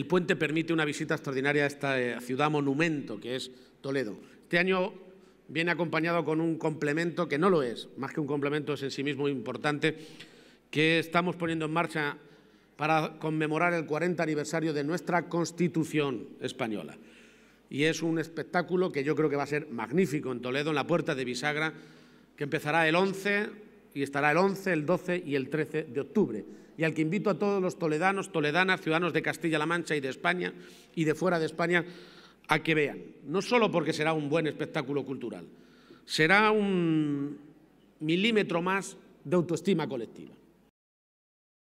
El puente permite una visita extraordinaria a esta eh, ciudad monumento que es Toledo. Este año viene acompañado con un complemento que no lo es, más que un complemento es en sí mismo importante, que estamos poniendo en marcha para conmemorar el 40 aniversario de nuestra Constitución española. Y es un espectáculo que yo creo que va a ser magnífico en Toledo, en la puerta de Bisagra, que empezará el 11 y estará el 11, el 12 y el 13 de octubre. Y al que invito a todos los toledanos, toledanas, ciudadanos de Castilla-La Mancha y de España y de fuera de España a que vean. No solo porque será un buen espectáculo cultural, será un milímetro más de autoestima colectiva.